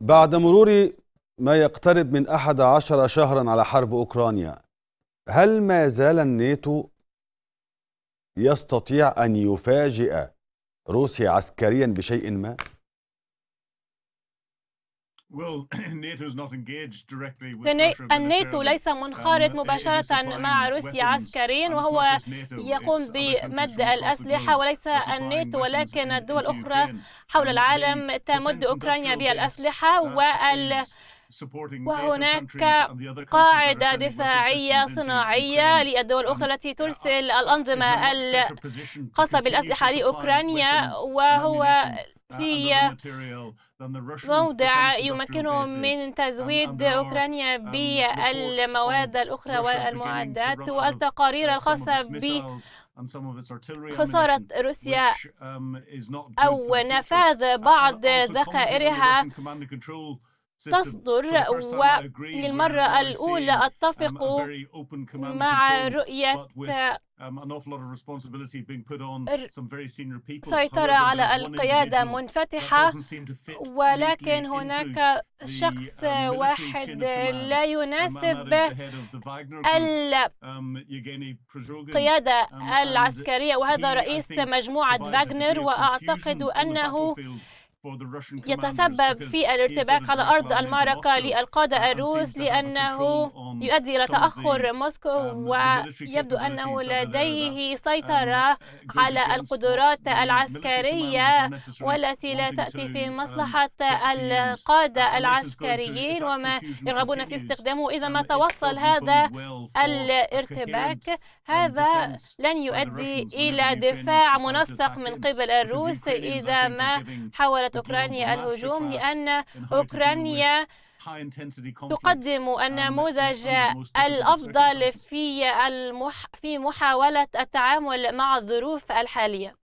بعد مرور ما يقترب من أحد عشر شهرا على حرب أوكرانيا هل ما زال الناتو يستطيع أن يفاجئ روسيا عسكريا بشيء ما؟ الناتو ليس منخرط um, مباشرة مع روسيا عسكريا وهو يقوم بمد الأسلحة وليس الناتو ولكن الدول الأخرى حول um, العالم تمد أوكرانيا بالأسلحة uh, وال وهناك قاعدة دفاعية صناعية um, للدول الأخرى uh, التي ترسل الأنظمة الخاصة بالأسلحة لأوكرانيا وهو آه، في موضع يمكنهم من تزويد أوكرانيا بالمواد الأخرى والمعدات والتقارير الخاصة ب خسارة روسيا um, أو نفاذ بعض ذخائرها تصدر وللمرة الأولى um, أتفق مع رؤية uh, um, سيطرة على القيادة منفتحة ولكن هناك شخص uh, واحد لا um, يناسب القيادة العسكرية وهذا رئيس مجموعة فاغنر وأعتقد أنه يتسبب في الارتباك على أرض المعركة للقادة الروس لأنه يؤدي إلى تأخر موسكو um, ويبدو أنه لديه um, سيطرة uh, على القدرات العسكرية والتي لا تأتي في um, مصلحة القادة uh, العسكريين وما يرغبون في استخدامه إذا ما توصل هذا الارتباك هذا لن يؤدي إلى دفاع منسق من قبل الروس إذا ما حاول قررت أوكرانيا الهجوم لأن أوكرانيا تقدم النموذج الأفضل في في محاولة التعامل مع الظروف الحالية